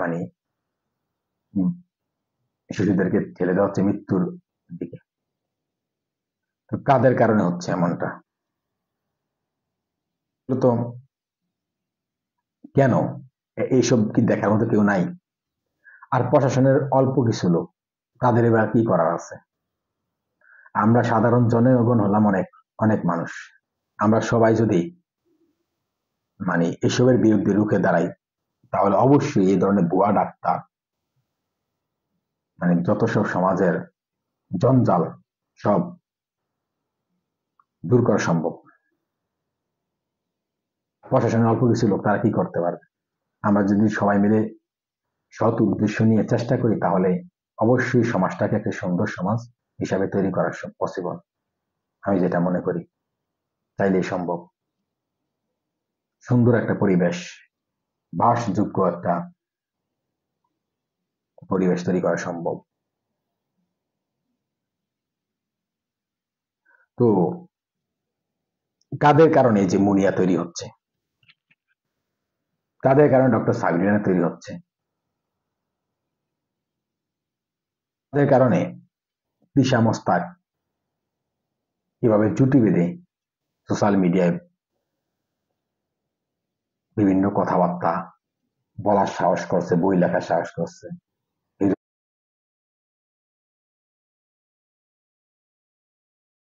মানে শিশুদেরকে ঠেলে দেওয়া হচ্ছে মৃত্যুর দিকে তো কাদের কারণে হচ্ছে এমনটা তো কেন এইসব কি দেখার মতো কেউ নাই আর প্রশাসনের অল্প কিছু লোক তাদের এবার কি করার আছে আমরা সাধারণ জনগণ হলাম অনেক অনেক মানুষ আমরা সবাই যদি মানে এসবের বিরুদ্ধে রুখে দাঁড়াই তাহলে অবশ্যই এই ধরনের ভুয়া ডাক্তার মানে যত সব সমাজের জঞ্জাল সব দূর করা সম্ভব প্রশাসনের অল্প কিছু লোক তারা কি করতে পারবে আমরা যদি সবাই মিলে সৎ উদ্দেশ্য নিয়ে চেষ্টা করি তাহলে অবশ্যই সমাজটাকে একটা সুন্দর সমাজ হিসাবে তৈরি করা পসিবল আমি যেটা মনে করি তাইলেই সম্ভব সুন্দর একটা পরিবেশ বাসযোগ্য একটা পরিবেশ তৈরি করা সম্ভব তো কাদের কারণে যে মুনিয়া তৈরি হচ্ছে কাদের কারণে ডক্টর সাবিরিনা তৈরি হচ্ছে তাদের কারণে দিশা কিভাবে জুটি বেঁধে সোশ্যাল মিডিয়ায় বিভিন্ন কথাবার্তা با لحظه ها اشکال سه، با این